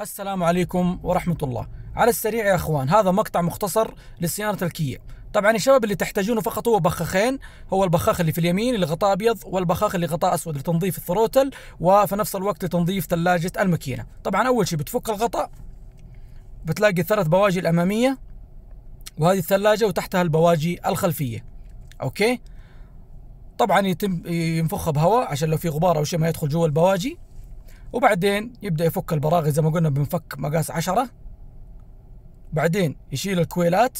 السلام عليكم ورحمة الله على السريع يا أخوان هذا مقطع مختصر لسيارة الكية طبعا يا شباب اللي تحتاجونه فقط هو بخاخين هو البخاخ اللي في اليمين اللي غطاء ابيض والبخاخ اللي غطاء اسود لتنظيف الثروتل وفي نفس الوقت لتنظيف ثلاجه الماكينه طبعا اول شيء بتفك الغطاء بتلاقي ثلاث بواجي الاماميه وهذه الثلاجه وتحتها البواجي الخلفيه اوكي طبعا يتم ينفخها بهواء عشان لو في غبار او شيء ما يدخل جوا البواجي وبعدين يبدا يفك البراغي زي ما قلنا بنفك مقاس عشرة بعدين يشيل الكويلات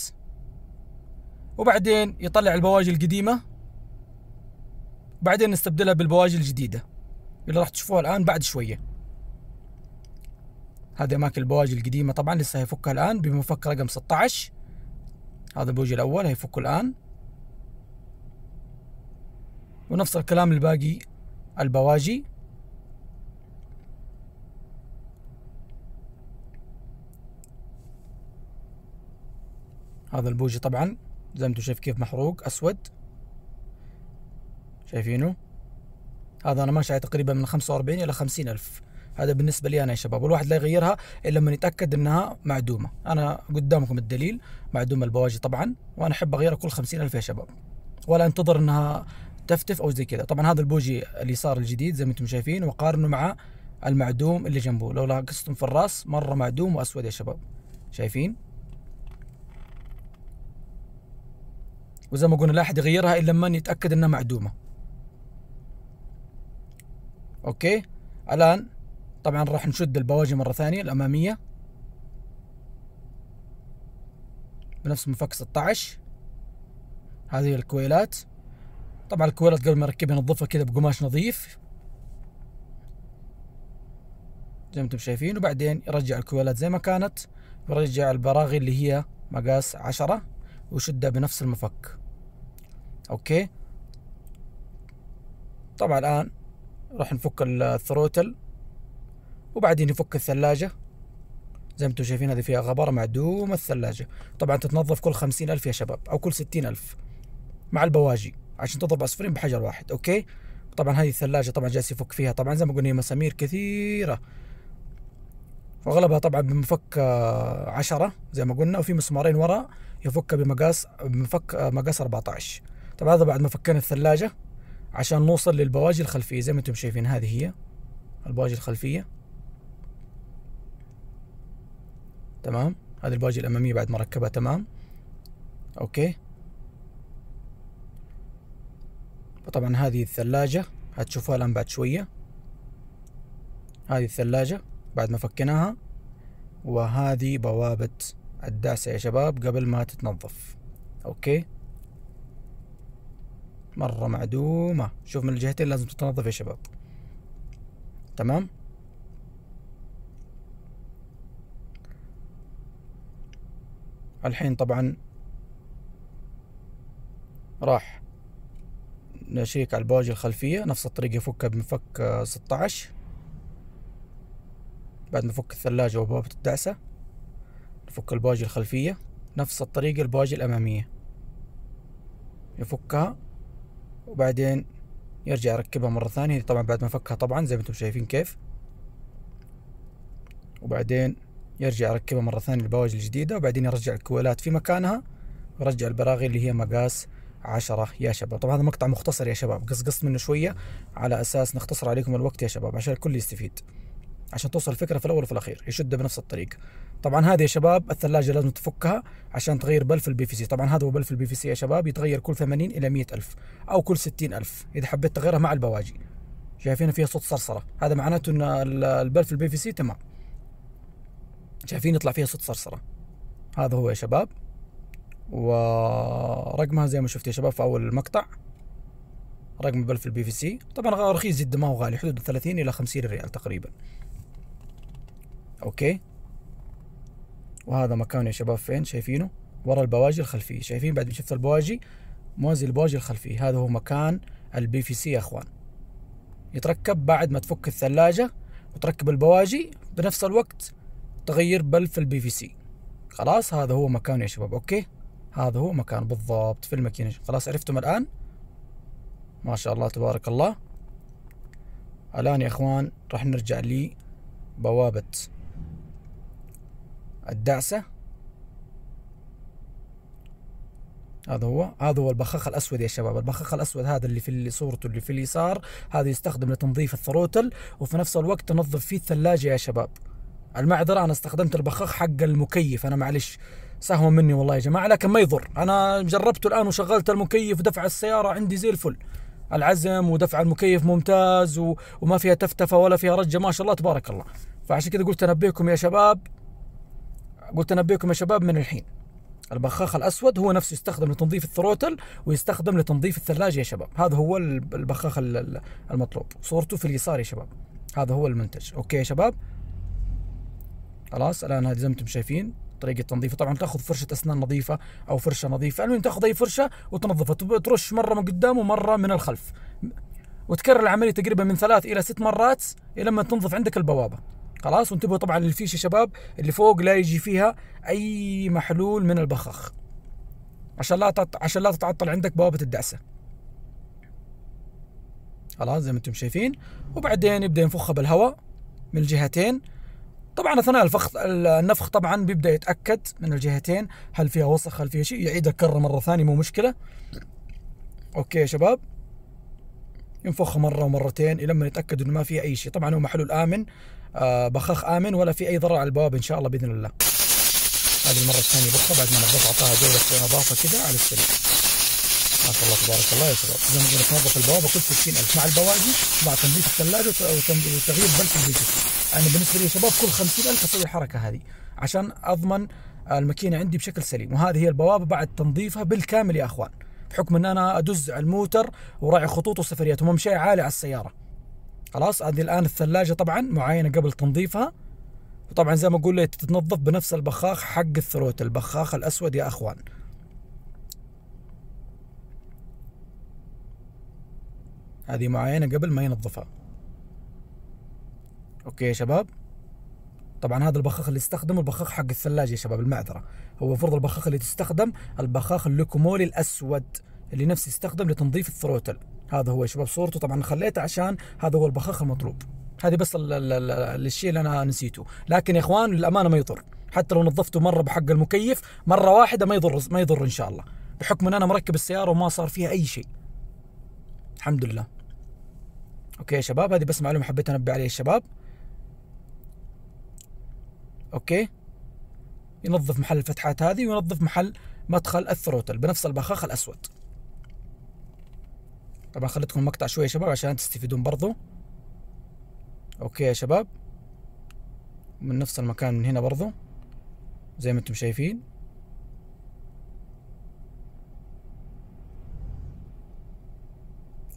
وبعدين يطلع البواجي القديمه بعدين نستبدلها بالبواجي الجديده اللي راح تشوفوها الان بعد شويه هذه اماكن البواجي القديمه طبعا لسه هيفكها الان بمفك رقم 16 هذا البوجي الاول هيفكه الان ونفس الكلام الباقي البواجي هذا البوجي طبعا زي ما انتم شايف كيف محروق اسود شايفينه هذا انا ماشي تقريبا من 45 الى 50 الف هذا بالنسبة لي أنا يا شباب والواحد لا يغيرها إلا لما يتأكد أنها معدومة أنا قدامكم الدليل معدومة البواجي طبعا وأنا أحب أغيرها كل خمسين ألف يا شباب ولا أنتظر أنها تفتف أو زي كذا طبعا هذا البوجي اليسار الجديد زي ما أنتم شايفين وقارنه مع المعدوم اللي جنبه لو لاقصتم في الراس مرة معدوم وأسود يا شباب شايفين وزي ما قلنا لا احد يغيرها الا لما يتاكد انها معدومه اوكي الان طبعا راح نشد البواجي مره ثانيه الاماميه بنفس مفك 16 هذه الكويلات طبعا الكويلات قبل ما نركبها نظفها كذا بقماش نظيف زي ما انتم شايفين وبعدين يرجع الكويلات زي ما كانت ويرجع البراغي اللي هي مقاس 10 وشدها بنفس المفك اوكي طبعا الان راح نفك الثروتل وبعدين نفك الثلاجه زي ما انتم شايفين هذه فيها غبره معدومه الثلاجه طبعا تتنظف كل خمسين ألف يا شباب او كل ستين ألف مع البواجي عشان تضرب عصفورين بحجر واحد اوكي طبعا هذه الثلاجه طبعا جالس يفك فيها طبعا زي ما قلنا هي مسامير كثيره واغلبها طبعا بمفك آه، عشرة زي ما قلنا وفي مسمارين ورا يفكها بمقاس بمفك آه، مقاس 14 طبعا هذا بعد ما فكينا الثلاجة عشان نوصل للبواجي الخلفية زي ما انتم شايفين هذه هي البواجي الخلفية تمام هذه البواجي الأمامية بعد ما ركبها تمام أوكي وطبعا هذه الثلاجة هتشوفوها الآن بعد شوية هذه الثلاجة بعد ما فكيناها وهذه بوابة الداسة يا شباب قبل ما تتنظف اوكي مرة معدومة شوف من الجهتين لازم تتنظف يا شباب تمام الحين طبعا راح نشيك على البواجي الخلفية نفس الطريقة يفكها بمفك 16 بعد ما نفك الثلاجة وبوابة الدعسة نفك البواجي الخلفية نفس الطريقة البواجي الأمامية يفكها وبعدين يرجع يركبها مرة ثانية طبعا بعد ما فكها طبعا زي ما انتم شايفين كيف وبعدين يرجع يركبها مرة ثانية البواجي الجديدة وبعدين يرجع الكويلات في مكانها ويرجع البراغي اللي هي مقاس عشرة يا شباب طبعا هذا مقطع مختصر يا شباب قصقصت منه شوية على أساس نختصر عليكم الوقت يا شباب عشان الكل يستفيد عشان توصل الفكره في الاول وفي الاخير يشد بنفس الطريقه طبعا هذه يا شباب الثلاجه لازم تفكها عشان تغير بلف البي في سي طبعا هذا هو بلف البي في سي يا شباب يتغير كل 80 الى 100 الف او كل 60 الف اذا حبيت تغيرها مع البواجي شايفين فيها صوت صرصره هذا معناته ان البلف البي في سي تمام شايفين يطلع فيها صوت صرصره هذا هو يا شباب ورقمها زي ما شفت يا شباب في اول المقطع رقم بلف البي في سي طبعا رخيص جدا ما هو غالي حدود 30 الى 50 ريال تقريبا اوكي وهذا مكانه يا شباب فين شايفينه ورا البواجي الخلفيه شايفين بعد ما شفت البواجي موازي البواجي الخلفيه هذا هو مكان البي في سي يا اخوان يتركب بعد ما تفك الثلاجه وتركب البواجي بنفس الوقت تغير بلف البي في سي خلاص هذا هو مكانه يا شباب اوكي هذا هو مكان بالضبط في الماكينه خلاص عرفتم الان ما شاء الله تبارك الله الان يا اخوان راح نرجع لبوابه الدعسة هذا هو هذا هو البخاخ الاسود يا شباب البخاخ الاسود هذا اللي في اللي صورته اللي في اليسار هذا يستخدم لتنظيف الثروتل وفي نفس الوقت تنظف فيه الثلاجة يا شباب المعذرة انا استخدمت البخاخ حق المكيف انا معلش سهوا مني والله يا جماعة لكن ما يضر انا جربته الان وشغلت المكيف ودفع السيارة عندي زي الفل العزم ودفع المكيف ممتاز و... وما فيها تفتفه ولا فيها رجه ما شاء الله تبارك الله فعشان كذا قلت انبهكم يا شباب قلت انبئكم يا شباب من الحين البخاخ الاسود هو نفسه يستخدم لتنظيف الثروتل ويستخدم لتنظيف الثلاجه يا شباب هذا هو البخاخ المطلوب صورته في اليسار يا شباب هذا هو المنتج اوكي يا شباب خلاص الان هذه زي ما انتم شايفين طريقه تنظيفه طبعا تاخذ فرشه اسنان نظيفه او فرشه نظيفه المهم تاخذ اي فرشه وتنظفها ترش مره من قدام ومره من الخلف وتكرر العمليه تقريبا من ثلاث الى ست مرات لما تنظف عندك البوابه خلاص وانتبهوا طبعا للفيشه شباب اللي فوق لا يجي فيها اي محلول من البخاخ عشان لا تط... عشان لا تتعطل عندك بوابه الدعسه خلاص زي ما انتم شايفين وبعدين يبدا ينفخها بالهواء من الجهتين طبعا اثناء الفخ النفخ طبعا بيبدا يتاكد من الجهتين هل فيها وسخ هل فيها شيء يعيد الكره مره ثانيه مو مشكله اوكي يا شباب ينفخها مره ومرتين لما يتاكد انه ما فيها اي شيء طبعا هو محلول امن آه، بخاخ امن ولا في اي ضرر على البوابه ان شاء الله باذن الله هذه المره الثانيه بكره بعد ما نظف اعطاها جوله نظافه كذا على السريع ما شاء الله تبارك الله يا شباب زي ما قلنا تنظف البوابه كل 60000 مع البواجي مع تنظيف الثلاجه وتغيير بلف الفيجيتي انا بالنسبه لي يا شباب كل 50000 اسوي الحركه هذه عشان اضمن الماكينه عندي بشكل سليم وهذه هي البوابه بعد تنظيفها بالكامل يا اخوان بحكم ان انا ادز على الموتر وراعي خطوط وسفريات وممشي عالي على السياره خلاص هذه الان الثلاجه طبعا معاينه قبل تنظيفها وطبعا زي ما اقول تتنظف بنفس البخاخ حق الثروت البخاخ الاسود يا اخوان هذه معاينه قبل ما ينظفها اوكي يا شباب طبعا هذا البخاخ اللي استخدمه البخاخ حق الثلاجه يا شباب المعذره هو المفروض البخاخ اللي تستخدم البخاخ اللوكومولي الاسود اللي نفسي يستخدم لتنظيف الثروتل هذا هو شباب صورته طبعا خليته عشان هذا هو البخاخ المطلوب هذه بس الشيء اللي انا نسيته لكن يا اخوان للامانه ما يضر حتى لو نظفته مره بحق المكيف مره واحده ما يضر ما يضر ان شاء الله بحكم ان انا مركب السياره وما صار فيها اي شيء الحمد لله اوكي يا شباب هذه بس معلومه حبيت انبه عليها الشباب اوكي ينظف محل الفتحات هذه وينظف محل مدخل الثروتل بنفس البخاخ الاسود طبعا خليتكم مقطع شويه يا شباب عشان تستفيدون برضو اوكي يا شباب من نفس المكان من هنا برضو زي ما انتم شايفين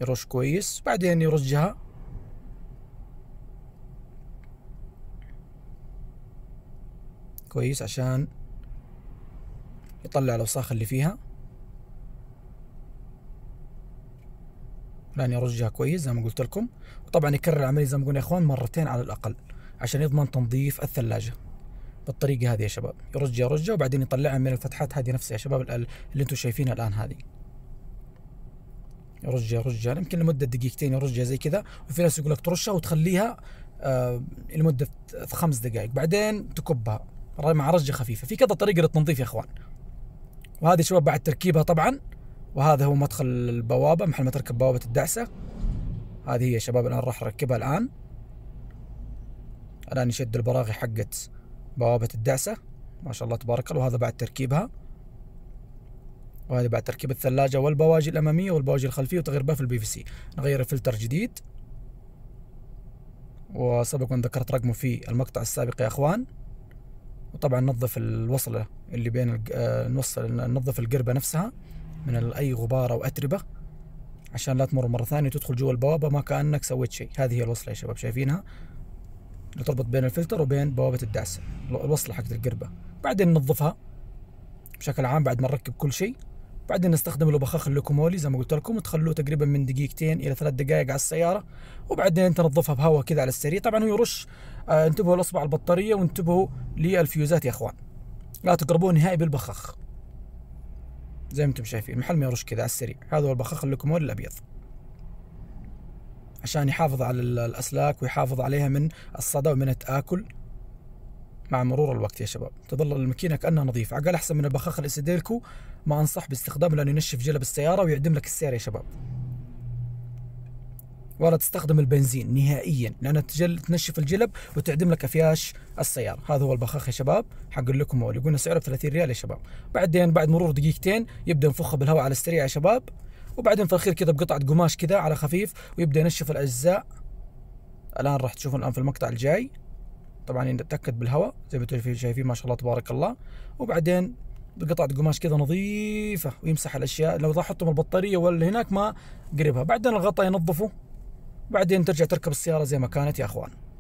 يرش كويس بعدين يرجها كويس عشان يطلع الأوساخ اللي فيها لان يرجها كويس زي ما قلت لكم وطبعا يكرر العمليه زي ما قلنا يا اخوان مرتين على الاقل عشان يضمن تنظيف الثلاجه بالطريقه هذه يا شباب يرجها يرجع وبعدين يطلعها من الفتحات هذه نفسها يا شباب اللي انتم شايفينها الان هذه يرجع يرجع يمكن لمده دقيقتين يرجع زي كذا وفي ناس يقول لك ترشها وتخليها آه لمده خمس دقائق بعدين تكبها مع رجه خفيفه في كذا طريقه للتنظيف يا اخوان وهذه شباب بعد تركيبها طبعا وهذا هو مدخل البوابة محل ما تركب بوابة الدعسة هذه هي شباب الآن راح أركبها الآن الآن يشد البراغي حقت بوابة الدعسة ما شاء الله تبارك الله وهذا بعد تركيبها وهذه بعد تركيب الثلاجة والبواجي الأمامية والبواجي الخلفية وتغيير بها في البي في سي نغير الفلتر جديد وسبق وان ذكرت رقمه في المقطع السابق يا اخوان وطبعا نظف الوصلة اللي بين آه، نوصل ننظف القربة نفسها من اي غبار او اتربه عشان لا تمر مره ثانيه وتدخل جوا البوابه ما كانك سويت شيء هذه هي الوصله يا شباب شايفينها اللي تربط بين الفلتر وبين بوابه الدعسه الوصله حقت القربه بعدين ننظفها بشكل عام بعد ما نركب كل شيء بعدين نستخدم البخاخ اللوكومولي زي ما قلت لكم تخلوه تقريبا من دقيقتين الى ثلاث دقائق على السياره وبعدين تنظفها بهواء كذا على السريع طبعا هو يرش آه، انتبهوا لاصبع البطاريه وانتبهوا للفيوزات يا اخوان لا تقربوه نهائي بالبخاخ زي ما انتم شايفين محل ما يرش كذا على السريع هذا هو البخاخ اللوكومور الابيض عشان يحافظ على الاسلاك ويحافظ عليها من الصدى ومن التاكل مع مرور الوقت يا شباب تظل الماكينه كانها نظيفه عقل احسن من البخاخ الاسديلكو ما انصح باستخدامه لانه ينشف جلب السياره ويعدم لك السياره يا شباب ولا تستخدم البنزين نهائيا لأنها تجل تنشف الجلب وتعدم لك أفياش السيارة هذا هو البخاخ يا شباب حق لكم هو يقولنا سعره ب 30 ريال يا شباب بعدين بعد مرور دقيقتين يبدأ ينفخها بالهواء على السريع يا شباب وبعدين في الأخير كذا بقطعة قماش كذا على خفيف ويبدأ ينشف الأجزاء الآن راح تشوفون الآن في المقطع الجاي طبعا نتأكد بالهواء زي ما انتم شايفين ما شاء الله تبارك الله وبعدين بقطعة قماش كذا نظيفة ويمسح الأشياء لو حطهم البطارية ولا هناك ما قربها بعدين الغطاء ينظفه بعدين ترجع تركب السياره زي ما كانت يا اخوان